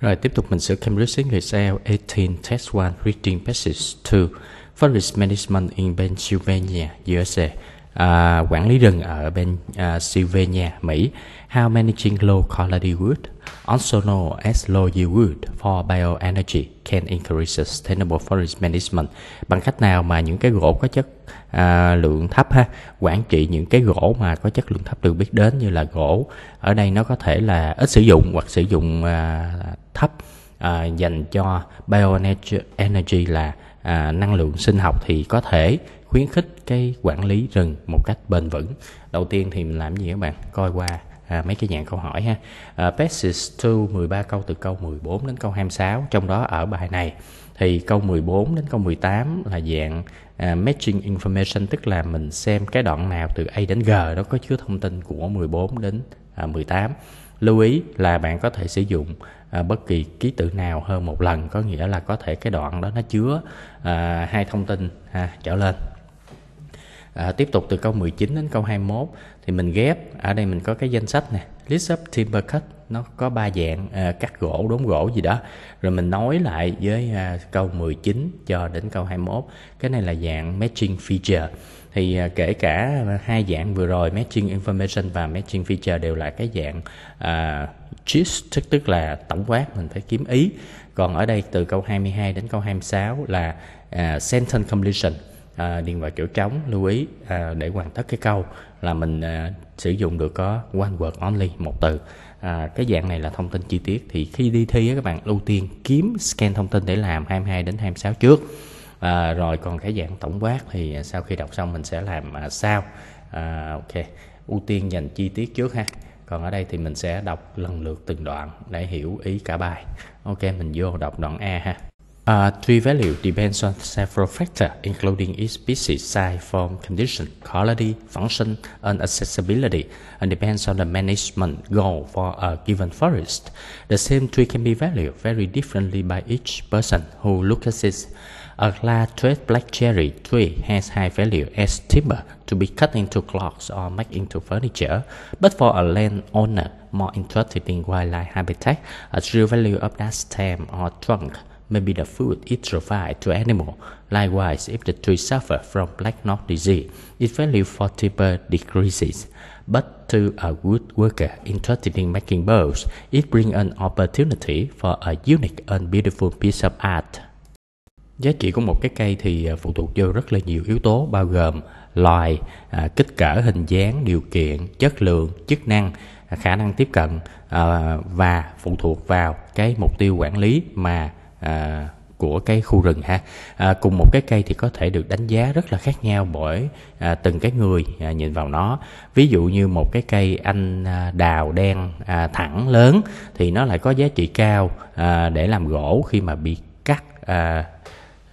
Rồi tiếp tục mình sửa Cambridge English IELTS 18 Test 1 Reading Passage 2 Forest Management in Pennsylvania, USA à, quản lý rừng ở bên à, Sylvania, Mỹ. How managing low quality wood, also known as low yield wood for bioenergy, can increase sustainable forest management. Bằng cách nào mà những cái gỗ có chất à, lượng thấp ha, quản trị những cái gỗ mà có chất lượng thấp được biết đến như là gỗ ở đây nó có thể là ít sử dụng hoặc sử dụng à, thấp à, dành cho bioenergy là à, năng lượng sinh học thì có thể khuyến khích cái quản lý rừng một cách bền vững đầu tiên thì mình làm gì các bạn coi qua à, mấy cái dạng câu hỏi ha à, passage 2 13 câu từ câu 14 đến câu 26 trong đó ở bài này thì câu 14 đến câu 18 là dạng à, matching information tức là mình xem cái đoạn nào từ A đến G đó có chứa thông tin của 14 đến à, 18 lưu ý là bạn có thể sử dụng à, bất kỳ ký tự nào hơn một lần có nghĩa là có thể cái đoạn đó nó chứa à, hai thông tin ha, trở lên à, tiếp tục từ câu 19 đến câu 21 thì mình ghép ở đây mình có cái danh sách nè list up timber cut nó có ba dạng à, cắt gỗ đốn gỗ gì đó rồi mình nói lại với à, câu 19 cho đến câu 21 cái này là dạng matching feature thì à, kể cả hai dạng vừa rồi matching information và matching feature đều là cái dạng à, gist tức, tức là tổng quát mình phải kiếm ý còn ở đây từ câu 22 đến câu 26 là à, sentence completion à, điền vào chỗ trống lưu ý à, để hoàn tất cái câu là mình à, sử dụng được có one word only một từ à, cái dạng này là thông tin chi tiết thì khi đi thi các bạn ưu tiên kiếm scan thông tin để làm 22 đến 26 trước à, rồi còn cái dạng tổng quát thì à, sau khi đọc xong mình sẽ làm à, sao à, ok ưu tiên dành chi tiết trước ha còn ở đây thì mình sẽ đọc lần lượt từng đoạn để hiểu ý cả bài ok mình vô đọc đoạn a ha A uh, tree value depends on several factors, including its species, size, form, condition, quality, function, and accessibility, and depends on the management goal for a given forest. The same tree can be valued very differently by each person who looks at it. A large red black cherry tree has high value as timber to be cut into clocks or made into furniture, but for a landowner more interested in wildlife habitat, a true value of that stem or trunk Maybe the food is provided to animal. Likewise, if the tree suffer from black knot disease, its value for timber decreases. But to a wood worker interested in making bows, it brings an opportunity for a unique and beautiful piece of art. Giá trị của một cái cây thì à, phụ thuộc vô rất là nhiều yếu tố bao gồm loài, à, kích cỡ hình dáng, điều kiện, chất lượng, chức năng, à, khả năng tiếp cận à, và phụ thuộc vào cái mục tiêu quản lý mà à, của cái khu rừng ha à, cùng một cái cây thì có thể được đánh giá rất là khác nhau bởi à, từng cái người à, nhìn vào nó ví dụ như một cái cây anh à, đào đen à, thẳng lớn thì nó lại có giá trị cao à, để làm gỗ khi mà bị cắt à,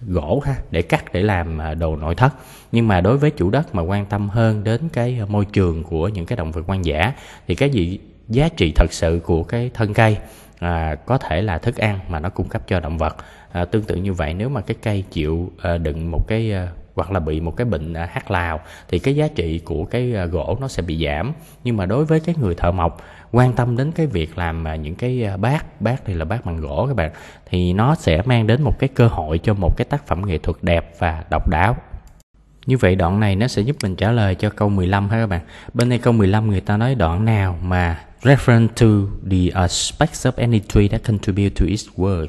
gỗ ha để cắt để làm à, đồ nội thất nhưng mà đối với chủ đất mà quan tâm hơn đến cái môi trường của những cái động vật hoang dã thì cái gì giá trị thật sự của cái thân cây à, có thể là thức ăn mà nó cung cấp cho động vật à, tương tự như vậy nếu mà cái cây chịu à, đựng một cái à, hoặc là bị một cái bệnh à, hát lào thì cái giá trị của cái à, gỗ nó sẽ bị giảm nhưng mà đối với cái người thợ mộc quan tâm đến cái việc làm à, những cái à, bát bát thì là bát bằng gỗ các bạn thì nó sẽ mang đến một cái cơ hội cho một cái tác phẩm nghệ thuật đẹp và độc đáo như vậy đoạn này nó sẽ giúp mình trả lời cho câu 15 ha các bạn. Bên đây câu 15 người ta nói đoạn nào mà Reference to the aspects uh, of any tree that contribute to its worth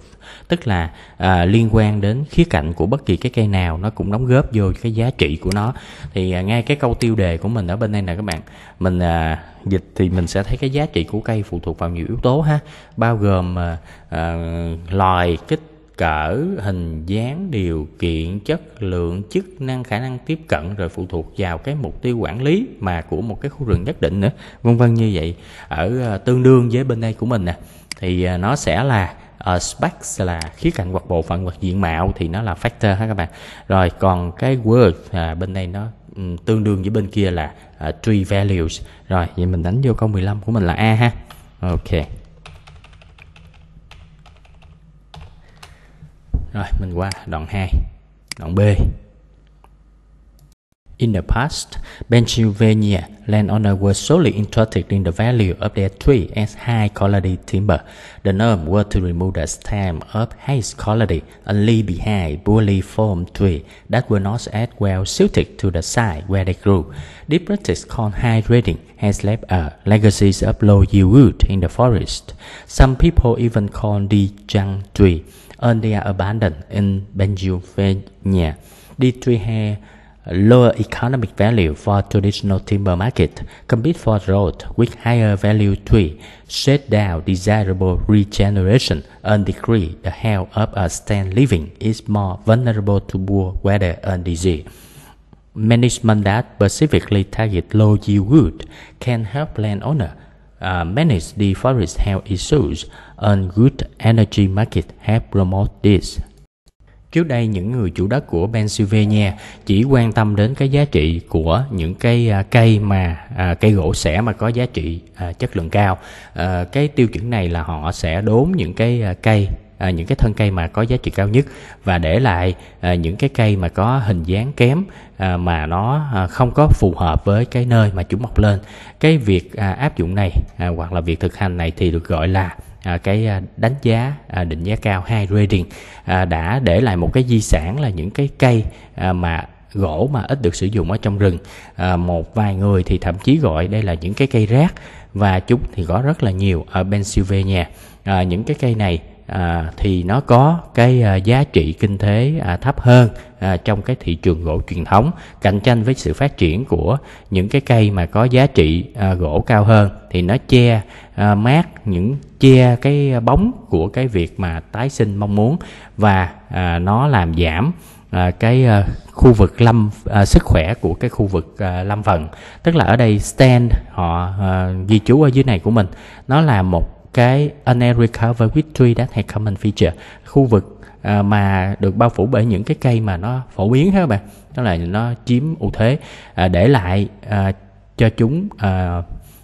tức là uh, liên quan đến khía cạnh của bất kỳ cái cây nào nó cũng đóng góp vô cái giá trị của nó thì uh, ngay cái câu tiêu đề của mình ở bên đây nè các bạn mình à, dịch thì mình sẽ thấy cái giá trị của cây phụ thuộc vào nhiều yếu tố ha bao gồm à, à, loài kích cỡ hình dáng điều kiện chất lượng chức năng khả năng tiếp cận rồi phụ thuộc vào cái mục tiêu quản lý mà của một cái khu rừng nhất định nữa vân vân như vậy ở ờ, tương đương với bên đây của mình nè thì ờ, nó sẽ là uh, ờ, specs là khía cạnh hoặc bộ phận hoặc diện mạo thì nó là factor ha các bạn rồi còn cái word à, bên đây nó um, tương đương với bên kia là uh, tree values rồi vậy mình đánh vô câu 15 của mình là a ha ok Rồi mình qua đoạn 2 Đoạn B In the past, Pennsylvania landowners were solely interested in the value of their tree as high quality timber. The norm was to remove the stem of high quality and leave behind poorly formed trees that were not as well suited to the site where they grew. This practice called high grading has left a legacy of low yield wood in the forest. Some people even call the junk tree and they are abundant in Pennsylvania. These trees have lower economic value for traditional timber market, compete for growth with higher value tree, shut down desirable regeneration, and decree the health of a stand living is more vulnerable to poor weather and disease. Management that specifically target low yield wood can help landowner uh, à, manage the forest health issues and good energy market have promoted this. Trước đây những người chủ đất của Pennsylvania chỉ quan tâm đến cái giá trị của những cây uh, à, cây mà uh, cây gỗ sẻ mà có giá trị uh, chất lượng cao. Uh, cái tiêu chuẩn này là họ sẽ đốn những cái uh, cây à, những cái thân cây mà có giá trị cao nhất và để lại à, những cái cây mà có hình dáng kém à, mà nó à, không có phù hợp với cái nơi mà chúng mọc lên cái việc à, áp dụng này à, hoặc là việc thực hành này thì được gọi là À, cái à, đánh giá à, định giá cao hai rating à, đã để lại một cái di sản là những cái cây à, mà gỗ mà ít được sử dụng ở trong rừng à, một vài người thì thậm chí gọi đây là những cái cây rác và chúng thì có rất là nhiều ở Pennsylvania à, những cái cây này à, thì nó có cái à, giá trị kinh tế à, thấp hơn à, trong cái thị trường gỗ truyền thống cạnh tranh với sự phát triển của những cái cây mà có giá trị à, gỗ cao hơn thì nó che à, mát những che cái bóng của cái việc mà tái sinh mong muốn và à, nó làm giảm à, cái à, khu vực lâm à, sức khỏe của cái khu vực à, lâm phần tức là ở đây stand họ à, ghi chú ở dưới này của mình nó là một cái với và Witry đã had common feature khu vực à, mà được bao phủ bởi những cái cây mà nó phổ biến ha các bạn đó là nó chiếm ưu thế à, để lại à, cho chúng à,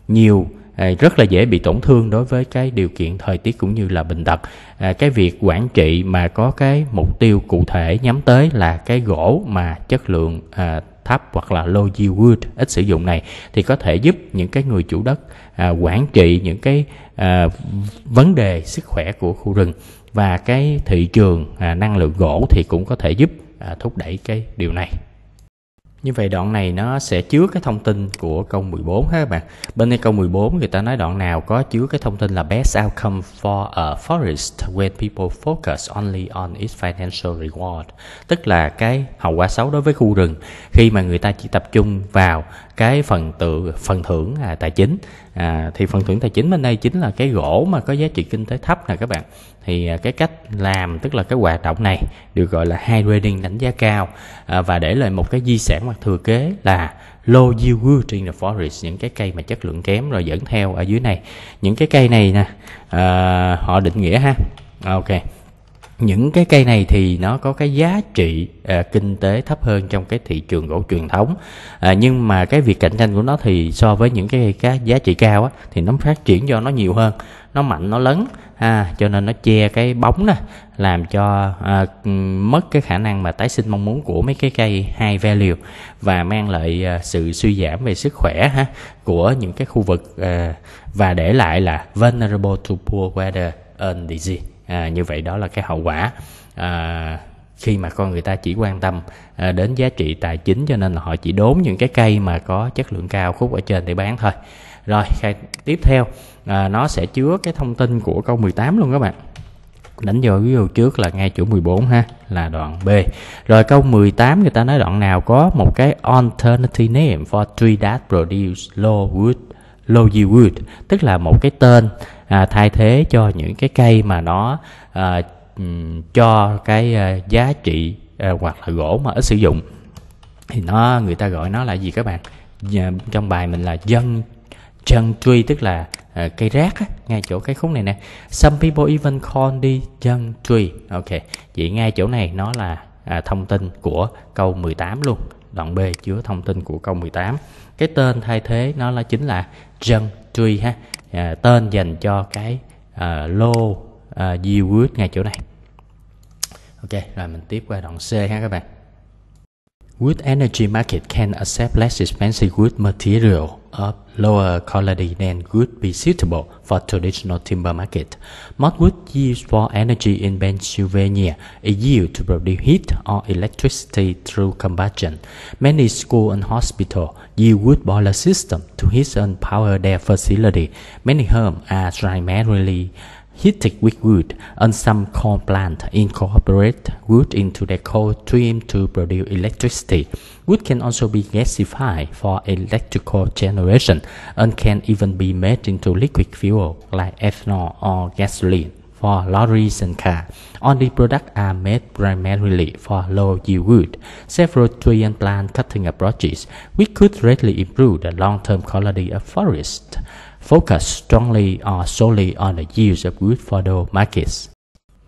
nhiều à, rất là dễ bị tổn thương đối với cái điều kiện thời tiết cũng như là bệnh tật à, cái việc quản trị mà có cái mục tiêu cụ thể nhắm tới là cái gỗ mà chất lượng à, thấp hoặc là Logi Wood ít sử dụng này thì có thể giúp những cái người chủ đất à, quản trị những cái à, vấn đề sức khỏe của khu rừng và cái thị trường à, năng lượng gỗ thì cũng có thể giúp à, thúc đẩy cái điều này như vậy đoạn này nó sẽ chứa cái thông tin của câu 14 ha các bạn. Bên đây câu 14 người ta nói đoạn nào có chứa cái thông tin là best outcome for a forest when people focus only on its financial reward. Tức là cái hậu quả xấu đối với khu rừng khi mà người ta chỉ tập trung vào cái phần tự phần thưởng à, tài chính à, thì phần thưởng tài chính bên đây chính là cái gỗ mà có giá trị kinh tế thấp nè các bạn thì à, cái cách làm tức là cái hoạt động này được gọi là high rating đánh giá cao à, và để lại một cái di sản hoặc thừa kế là low yield wood in the forest những cái cây mà chất lượng kém rồi dẫn theo ở dưới này những cái cây này nè à, họ định nghĩa ha ok những cái cây này thì nó có cái giá trị à, kinh tế thấp hơn trong cái thị trường gỗ truyền thống à, nhưng mà cái việc cạnh tranh của nó thì so với những cái cây giá trị cao á, thì nó phát triển do nó nhiều hơn nó mạnh nó lớn à, cho nên nó che cái bóng nè làm cho à, mất cái khả năng mà tái sinh mong muốn của mấy cái cây high value và mang lại à, sự suy giảm về sức khỏe ha của những cái khu vực à, và để lại là vulnerable to poor weather and disease à, như vậy đó là cái hậu quả à, khi mà con người ta chỉ quan tâm à, đến giá trị tài chính cho nên là họ chỉ đốn những cái cây mà có chất lượng cao khúc ở trên để bán thôi rồi tiếp theo à, nó sẽ chứa cái thông tin của câu 18 luôn các bạn đánh vô ví dụ trước là ngay chỗ 14 ha là đoạn B rồi câu 18 người ta nói đoạn nào có một cái alternative name for tree that produce low wood low yield wood tức là một cái tên à, thay thế cho những cái cây mà nó à, ừ, cho cái à, giá trị à, hoặc là gỗ mà ít sử dụng thì nó người ta gọi nó là gì các bạn à, trong bài mình là dân chân truy tức là à, cây rác á, ngay chỗ cái khúc này nè some people even call đi chân truy ok vậy ngay chỗ này nó là à, thông tin của câu 18 luôn đoạn B chứa thông tin của câu 18 cái tên thay thế nó là chính là dân truy ha à, tên dành cho cái à, lô à, yield ngay chỗ này ok rồi mình tiếp qua đoạn C ha các bạn Wood energy market can accept less expensive wood material of lower quality than would be suitable for traditional timber market. Most used for energy in Pennsylvania is used to produce heat or electricity through combustion. Many schools and hospitals use wood boiler system to heat and power their facility. Many homes are primarily Heated with wood and some coal plants incorporate wood into the coal stream to produce electricity. Wood can also be gasified for electrical generation and can even be made into liquid fuel like ethanol or gasoline for lorries and cars. Only products are made primarily for low-yield wood. Several tree and plant cutting approaches, which could greatly improve the long-term quality of forests, focus strongly or solely on the use of wood for the markets.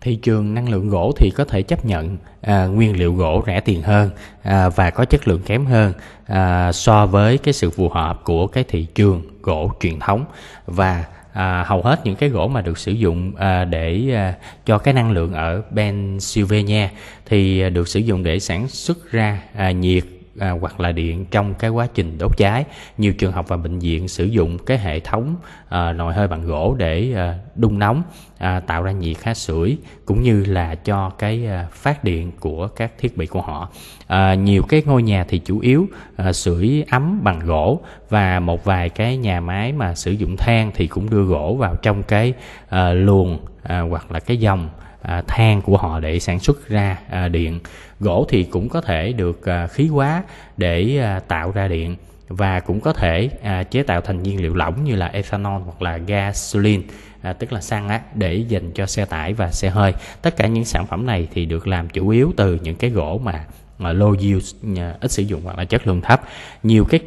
Thị trường năng lượng gỗ thì có thể chấp nhận à, nguyên liệu gỗ rẻ tiền hơn à, và có chất lượng kém hơn à, so với cái sự phù hợp của cái thị trường gỗ truyền thống và à, hầu hết những cái gỗ mà được sử dụng à, để à, cho cái năng lượng ở Pennsylvania thì à, được sử dụng để sản xuất ra à, nhiệt à, hoặc là điện trong cái quá trình đốt cháy nhiều trường học và bệnh viện sử dụng cái hệ thống à, nồi hơi bằng gỗ để à, đun nóng à, tạo ra nhiệt khá sưởi cũng như là cho cái à, phát điện của các thiết bị của họ à, nhiều cái ngôi nhà thì chủ yếu à, sưởi ấm bằng gỗ và một vài cái nhà máy mà sử dụng than thì cũng đưa gỗ vào trong cái à, luồng à, hoặc là cái dòng À, than của họ để sản xuất ra à, điện gỗ thì cũng có thể được à, khí hóa để tạo ra điện và cũng có thể chế tạo thành nhiên liệu lỏng như là ethanol hoặc là gasoline tức là xăng để dành cho xe tải và xe hơi tất cả những sản phẩm này thì được làm chủ yếu từ những cái gỗ mà mà low use ít sử dụng hoặc là chất lượng thấp nhiều cái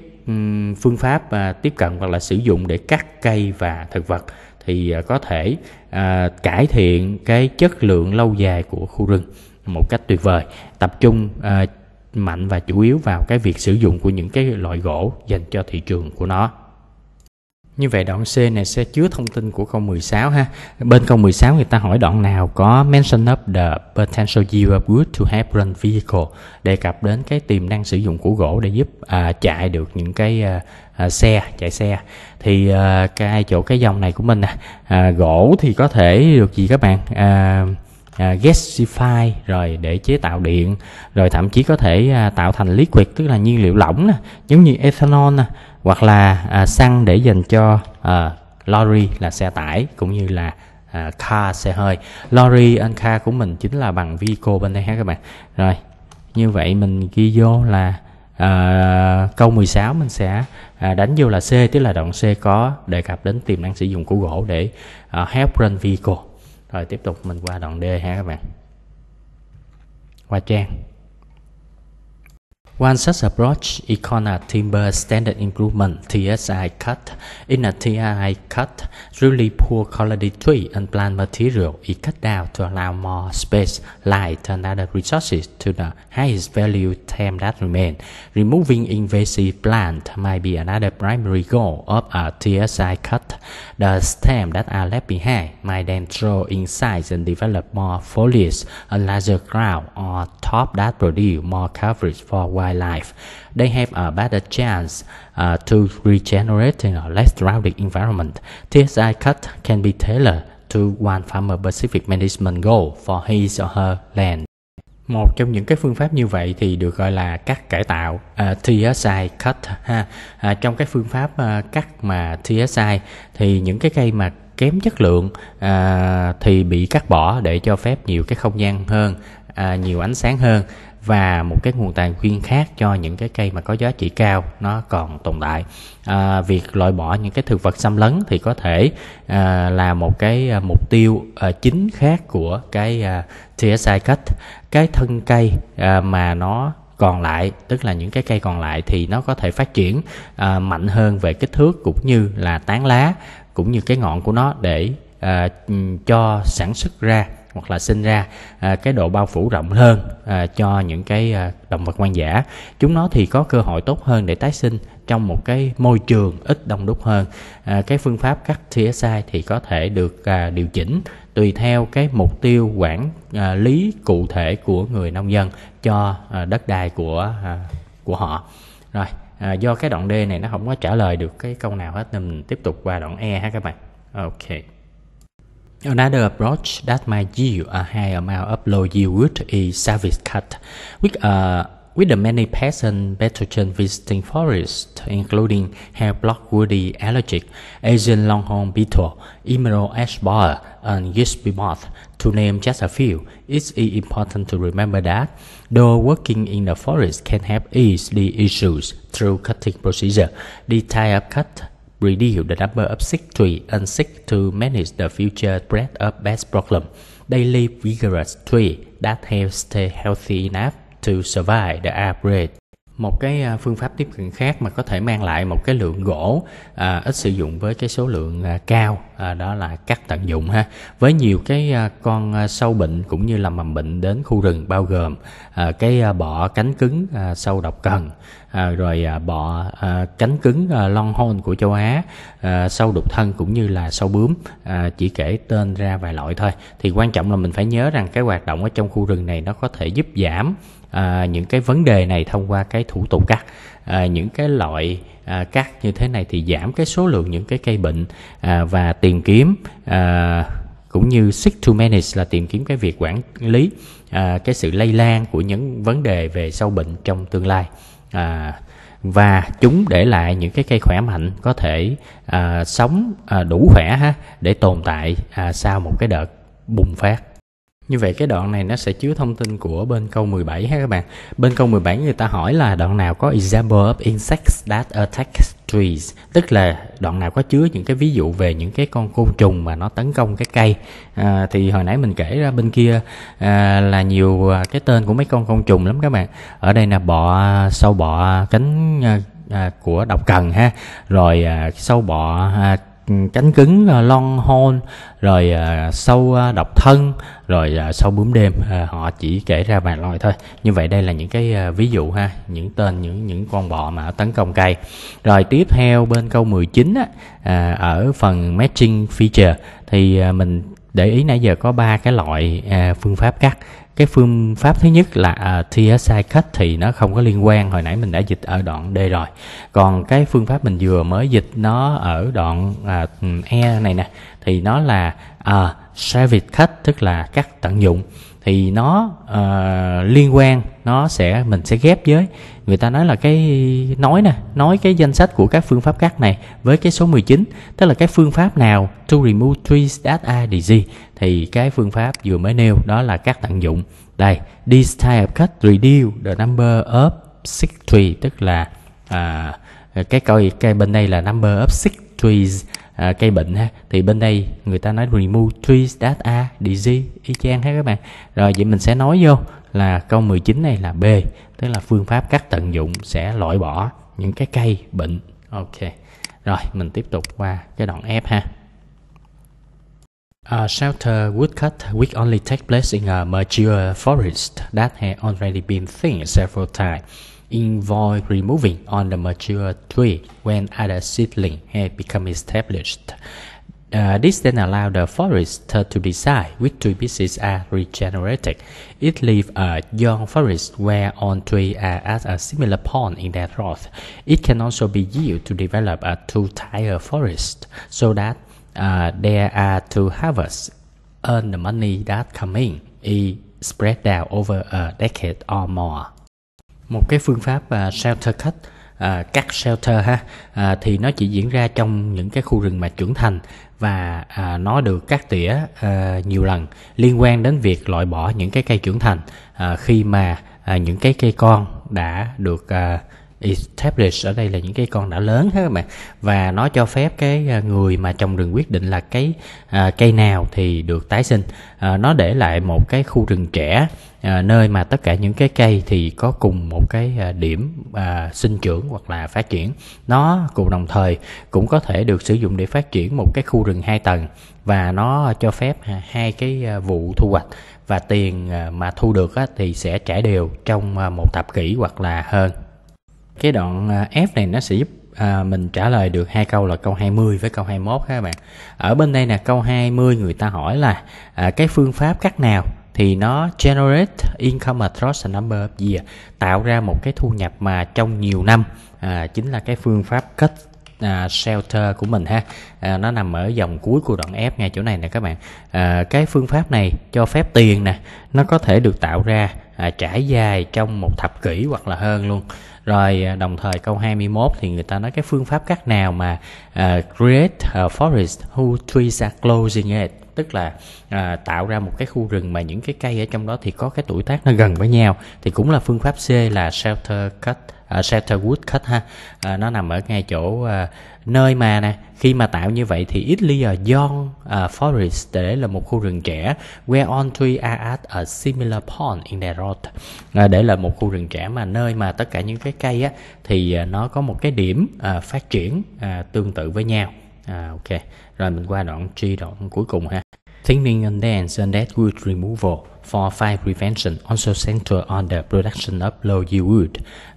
phương pháp tiếp cận hoặc là sử dụng để cắt cây và thực vật thì à, có thể à, cải thiện cái chất lượng lâu dài của khu rừng một cách tuyệt vời tập trung à, mạnh và chủ yếu vào cái việc sử dụng của những cái loại gỗ dành cho thị trường của nó như vậy đoạn C này sẽ chứa thông tin của câu 16 ha. Bên câu 16 người ta hỏi đoạn nào có mention of the potential yield of wood to help run vehicle đề cập đến cái tiềm năng sử dụng của gỗ để giúp à, chạy được những cái à, à, xe chạy xe thì à, cái chỗ cái dòng này của mình nè à, gỗ thì có thể được gì các bạn à, À, gasify rồi để chế tạo điện rồi thậm chí có thể à, tạo thành liquid tức là nhiên liệu lỏng nè giống như ethanol nè hoặc là à, xăng để dành cho à, lorry là xe tải cũng như là à, car xe hơi lorry anh car của mình chính là bằng vico bên đây ha các bạn rồi như vậy mình ghi vô là à, câu 16 mình sẽ à, đánh vô là C tức là đoạn C có đề cập đến tiềm năng sử dụng của gỗ để à, help run vehicle rồi tiếp tục mình qua đoạn D ha các bạn qua trang One such approach is called a Timber Standard Improvement TSI cut. In a TSI cut, really poor quality tree and plant material is cut down to allow more space, light, and other resources to the highest value term that remain. Removing invasive plant might be another primary goal of a TSI cut. The stem that are left behind might then grow in size and develop more foliage, a larger crown, or top that produce more coverage for wild my life. They have a better chance uh, to regenerate in a less crowded environment. TSI cut can be tailored to one farmer specific management goal for his or her land. Một trong những cái phương pháp như vậy thì được gọi là cắt cải tạo uh, à, TSI cut ha. Uh, trong cái phương pháp uh, cắt mà TSI thì những cái cây mà kém chất lượng à, thì bị cắt bỏ để cho phép nhiều cái không gian hơn à, nhiều ánh sáng hơn và một cái nguồn tài nguyên khác cho những cái cây mà có giá trị cao nó còn tồn tại à, việc loại bỏ những cái thực vật xâm lấn thì có thể à, là một cái à, mục tiêu à, chính khác của cái à, TSI cut cái thân cây à, mà nó còn lại tức là những cái cây còn lại thì nó có thể phát triển à, mạnh hơn về kích thước cũng như là tán lá cũng như cái ngọn của nó để à, cho sản xuất ra hoặc là sinh ra à, cái độ bao phủ rộng hơn à, cho những cái à, động vật hoang dã chúng nó thì có cơ hội tốt hơn để tái sinh trong một cái môi trường ít đông đúc hơn cái phương pháp cắt sai thì có thể được điều chỉnh tùy theo cái mục tiêu quản lý cụ thể của người nông dân cho đất đai của của họ rồi do cái đoạn D này nó không có trả lời được cái câu nào hết nên mình tiếp tục qua đoạn E ha các bạn ok Another approach that might yield a high amount of low yield is service cut, With uh, with the many peasant pathogen visiting forest, including hair block woody allergic, Asian longhorn beetle, emerald ash borer, and wispy moth, to name just a few, it's important to remember that, though working in the forest can have easy issues through cutting procedure, the type cut reveal the number of sick-tree and seek to manage the future spread of pest problem. They live vigorous tree that have stay healthy enough to survive the outbreak. Một cái à, phương pháp tiếp cận khác mà có thể mang lại một cái lượng gỗ à, ít sử dụng với cái số lượng à, cao à, đó là cắt tận dụng ha. Với nhiều cái à, con à, sâu bệnh cũng như là mầm bệnh đến khu rừng bao gồm à, cái à, bọ cánh cứng à, sâu độc cần à, rồi à, bọ à, cánh cứng à, longhorn của châu Á, à, sâu đục thân cũng như là sâu bướm, à, chỉ kể tên ra vài loại thôi. Thì quan trọng là mình phải nhớ rằng cái hoạt động ở trong khu rừng này nó có thể giúp giảm à, những cái vấn đề này thông qua cái thủ tục cắt à, những cái loại à, cắt như thế này thì giảm cái số lượng những cái cây bệnh à, và tìm kiếm à, cũng như seek to manage là tìm kiếm cái việc quản lý à, cái sự lây lan của những vấn đề về sâu bệnh trong tương lai à, và chúng để lại những cái cây khỏe mạnh có thể à, sống à, đủ khỏe ha để tồn tại à, sau một cái đợt bùng phát như vậy cái đoạn này nó sẽ chứa thông tin của bên câu 17 ha các bạn. Bên câu 17 người ta hỏi là đoạn nào có example of insects that attack trees, tức là đoạn nào có chứa những cái ví dụ về những cái con côn trùng mà nó tấn công cái cây. À, thì hồi nãy mình kể ra bên kia à, là nhiều à, cái tên của mấy con côn trùng lắm các bạn. Ở đây là bọ sâu bọ cánh à, à, của độc cần ha, rồi à, sâu bọ à, cánh cứng à, long hôn rồi à, sâu à, độc thân rồi sâu bướm đêm họ chỉ kể ra vài loại thôi như vậy đây là những cái ví dụ ha những tên những những con bọ mà tấn công cây rồi tiếp theo bên câu 19 á, ở phần matching feature thì mình để ý nãy giờ có ba cái loại phương pháp cắt cái phương pháp thứ nhất là uh, à, TSI cut thì nó không có liên quan hồi nãy mình đã dịch ở đoạn D rồi còn cái phương pháp mình vừa mới dịch nó ở đoạn uh, E này nè thì nó là uh, savage cut tức là cắt tận dụng thì nó uh, liên quan nó sẽ mình sẽ ghép với người ta nói là cái nói nè nói cái danh sách của các phương pháp cắt này với cái số 19 tức là cái phương pháp nào to remove trees that are gì thì cái phương pháp vừa mới nêu đó là cắt tận dụng đây this type of cut reduce the number of six tree tức là uh, cái coi cái bên đây là number of six trees cây à, bệnh ha thì bên đây người ta nói remove trees that are disease y chang ha các bạn rồi vậy mình sẽ nói vô là câu 19 này là B tức là phương pháp cắt tận dụng sẽ loại bỏ những cái cây bệnh ok rồi mình tiếp tục qua cái đoạn F ha A shelter woodcut which only take place in a mature forest that had already been thinned several times involve removing on the mature tree when other seedling have become established. Uh, this then allows the forester to decide which tree pieces are regenerated. It leaves a young forest where all trees are at a similar point in their growth. It can also be used to develop a two-tier forest so that uh, there are two harvests, earn the money that come in, is spread out over a decade or more. một cái phương pháp uh, shelter cut À, uh, các shelter ha uh, thì nó chỉ diễn ra trong những cái khu rừng mà trưởng thành và à, nó được cắt tỉa à, nhiều lần liên quan đến việc loại bỏ những cái cây trưởng thành à, khi mà à, những cái cây con đã được à, established ở đây là những cái con đã lớn hết các bạn và nó cho phép cái à, người mà trồng rừng quyết định là cái à, cây nào thì được tái sinh à, nó để lại một cái khu rừng trẻ à, nơi mà tất cả những cái cây thì có cùng một cái à, điểm à, sinh trưởng hoặc là phát triển nó cùng đồng thời cũng có thể được sử dụng để phát triển một cái khu rừng hai tầng và nó cho phép hai cái à, vụ thu hoạch và tiền à, mà thu được á, thì sẽ trả đều trong một thập kỷ hoặc là hơn cái đoạn à, F này nó sẽ giúp à, mình trả lời được hai câu là câu 20 với câu 21 ha các bạn. Ở bên đây là câu 20 người ta hỏi là à, cái phương pháp cắt nào thì nó generate income across a number of years tạo ra một cái thu nhập mà trong nhiều năm à, chính là cái phương pháp cắt à, shelter của mình ha à, nó nằm ở dòng cuối của đoạn F ngay chỗ này nè các bạn à, cái phương pháp này cho phép tiền nè nó có thể được tạo ra à, trải dài trong một thập kỷ hoặc là hơn luôn rồi à, đồng thời câu 21 thì người ta nói cái phương pháp cắt nào mà uh, create a forest who trees are closing it tức là à, tạo ra một cái khu rừng mà những cái cây ở trong đó thì có cái tuổi tác nó gần với nhau thì cũng là phương pháp C là shelter cut uh, shelter wood cut ha uh, nó nằm ở ngay chỗ uh, nơi mà nè khi mà tạo như vậy thì ít ở Young uh, à, Forest để là một khu rừng trẻ where on tree are at a similar pond in the road à, để là một khu rừng trẻ mà nơi mà tất cả những cái cây á thì à, nó có một cái điểm uh, phát triển uh, tương tự với nhau à, ok rồi mình qua đoạn G đoạn cuối cùng ha thinning and dance and that good removal for fire prevention also centered on the production of low yield wood.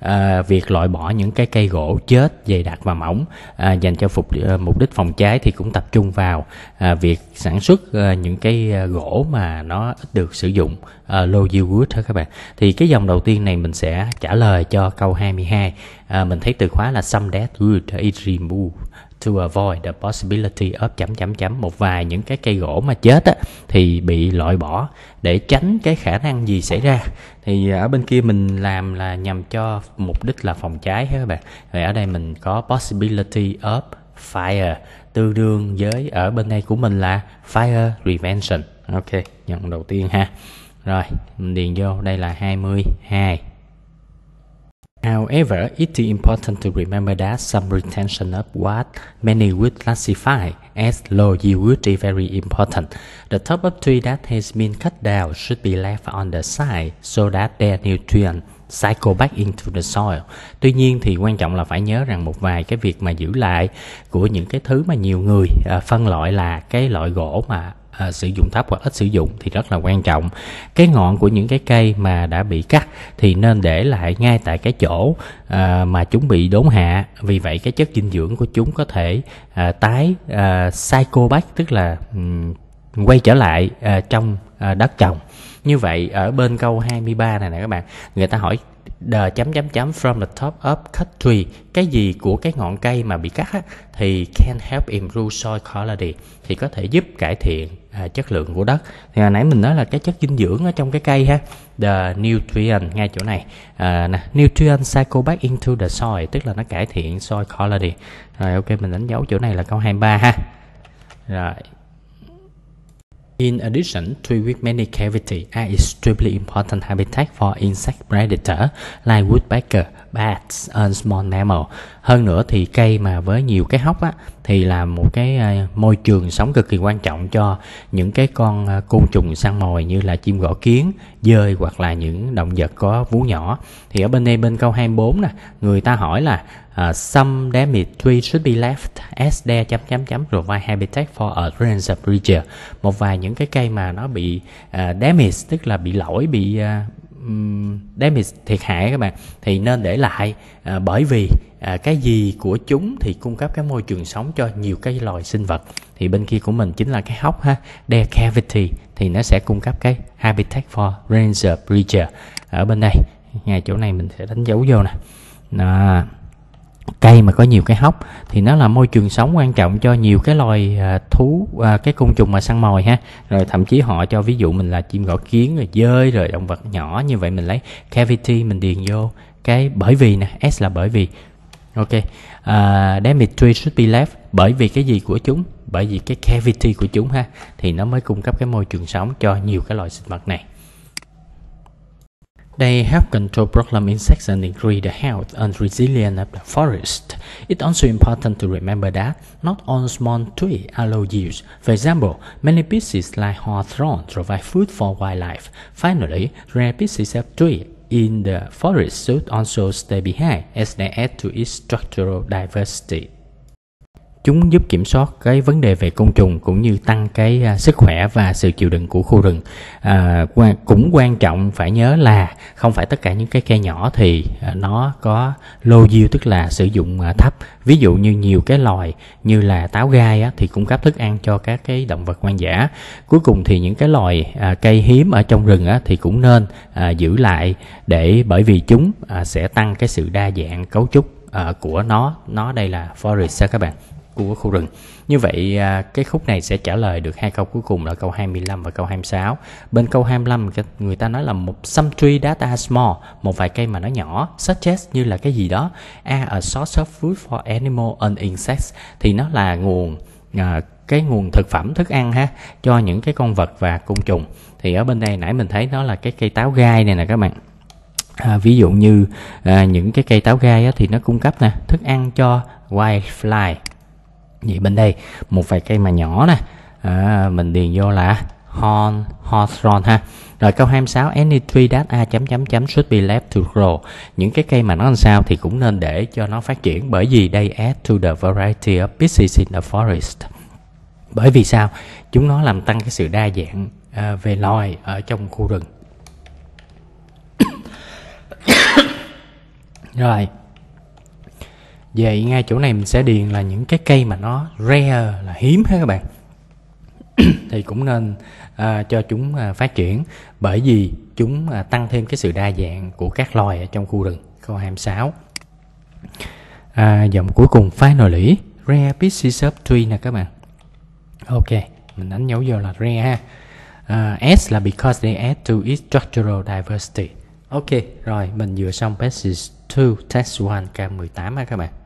À, việc loại bỏ những cái cây gỗ chết, dày đặc và mỏng à, dành cho phục à, mục đích phòng cháy thì cũng tập trung vào à, việc sản xuất à, những cái à, gỗ mà nó ít được sử dụng à, low yield wood đó các bạn. Thì cái dòng đầu tiên này mình sẽ trả lời cho câu 22. À, mình thấy từ khóa là some dead wood is removed to avoid the possibility of chấm chấm chấm một vài những cái cây gỗ mà chết á thì bị loại bỏ để tránh cái khả năng gì xảy ra thì ở bên kia mình làm là nhằm cho mục đích là phòng cháy hết các bạn rồi ở đây mình có possibility of fire tương đương với ở bên đây của mình là fire prevention ok nhận đầu tiên ha rồi mình điền vô đây là 22 However, it is important to remember that some retention of what many would classify as low yield is very important. The top of tree that has been cut down should be left on the side so that their nutrients cycle back into the soil. Tuy nhiên thì quan trọng là phải nhớ rằng một vài cái việc mà giữ lại của những cái thứ mà nhiều người à, phân loại là cái loại gỗ mà à, sử dụng thấp hoặc ít sử dụng thì rất là quan trọng cái ngọn của những cái cây mà đã bị cắt thì nên để lại ngay tại cái chỗ à, mà chúng bị đốn hạ vì vậy cái chất dinh dưỡng của chúng có thể à, tái à, cyclobac tức là um, quay trở lại à, trong à, đất trồng như vậy ở bên câu 23 này nè các bạn người ta hỏi the chấm chấm chấm from the top up cut tree cái gì của cái ngọn cây mà bị cắt á, thì can help improve soil quality thì có thể giúp cải thiện à, chất lượng của đất thì hồi nãy mình nói là cái chất dinh dưỡng ở trong cái cây ha the nutrient ngay chỗ này à, nè, nutrient cycle back into the soil tức là nó cải thiện soil quality rồi ok mình đánh dấu chỗ này là câu 23 ha rồi In addition, tree with many cavities are extremely important habitat for insect predators like woodpecker, bats and small mammals. hơn nữa thì cây mà với nhiều cái hốc á thì là một cái môi trường sống cực kỳ quan trọng cho những cái con côn trùng săn mồi như là chim gõ kiến dơi hoặc là những động vật có vú nhỏ thì ở bên đây bên câu 24 nè người ta hỏi là uh, some damage tree should be left as there chấm chấm chấm provide habitat for a range of creature một vài những cái cây mà nó bị uh, damage tức là bị lỗi bị uh, damage thiệt hại các bạn thì nên để lại à, bởi vì à, cái gì của chúng thì cung cấp cái môi trường sống cho nhiều cái loài sinh vật thì bên kia của mình chính là cái hốc ha the cavity thì nó sẽ cung cấp cái habitat for ranger breacher ở bên đây ngay chỗ này mình sẽ đánh dấu vô nè đó cây mà có nhiều cái hốc thì nó là môi trường sống quan trọng cho nhiều cái loài à, thú à, cái côn trùng mà săn mồi ha rồi thậm chí họ cho ví dụ mình là chim gõ kiến rồi dơi rồi động vật nhỏ như vậy mình lấy cavity mình điền vô cái bởi vì nè s là bởi vì ok uh, à, damage should be left bởi vì cái gì của chúng bởi vì cái cavity của chúng ha thì nó mới cung cấp cái môi trường sống cho nhiều cái loài sinh vật này They help control problem insects and increase the health and resilience of the forest. It's also important to remember that not all small trees are low use. For example, many species like hawthorn provide food for wildlife. Finally, rare species of trees in the forest should also stay behind as they add to its structural diversity. chúng giúp kiểm soát cái vấn đề về côn trùng cũng như tăng cái à, sức khỏe và sự chịu đựng của khu rừng à, cũng quan trọng phải nhớ là không phải tất cả những cái cây nhỏ thì à, nó có lô diêu tức là sử dụng à, thấp ví dụ như nhiều cái loài như là táo gai á, thì cung cấp thức ăn cho các cái động vật hoang dã cuối cùng thì những cái loài à, cây hiếm ở trong rừng á, thì cũng nên à, giữ lại để bởi vì chúng à, sẽ tăng cái sự đa dạng cấu trúc à, của nó nó đây là forest các bạn của khu rừng. Như vậy à, cái khúc này sẽ trả lời được hai câu cuối cùng là câu 25 và câu 26. Bên câu 25 người ta nói là một some tree data small, một vài cây mà nó nhỏ, such as như là cái gì đó, a a source of food for animal and insects thì nó là nguồn à, cái nguồn thực phẩm thức ăn ha cho những cái con vật và côn trùng. Thì ở bên đây nãy mình thấy nó là cái cây táo gai này nè các bạn. À, ví dụ như à, những cái cây táo gai á, thì nó cung cấp nè thức ăn cho wildfly vậy bên đây một vài cây mà nhỏ nè à, mình điền vô là horn hawthorn ha rồi câu 26 any tree that a chấm chấm chấm should be left to grow những cái cây mà nó làm sao thì cũng nên để cho nó phát triển bởi vì đây add to the variety of species in the forest bởi vì sao chúng nó làm tăng cái sự đa dạng uh, về loài ở trong khu rừng rồi vậy ngay chỗ này mình sẽ điền là những cái cây mà nó rare là hiếm ha các bạn thì cũng nên à, cho chúng à, phát triển bởi vì chúng à, tăng thêm cái sự đa dạng của các loài ở trong khu rừng câu 26 à, dòng cuối cùng finally rare species of tree nè các bạn ok mình đánh dấu vô là rare ha à, S là because they add to its structural diversity ok rồi mình vừa xong passage 2 test 1 k 18 ha các bạn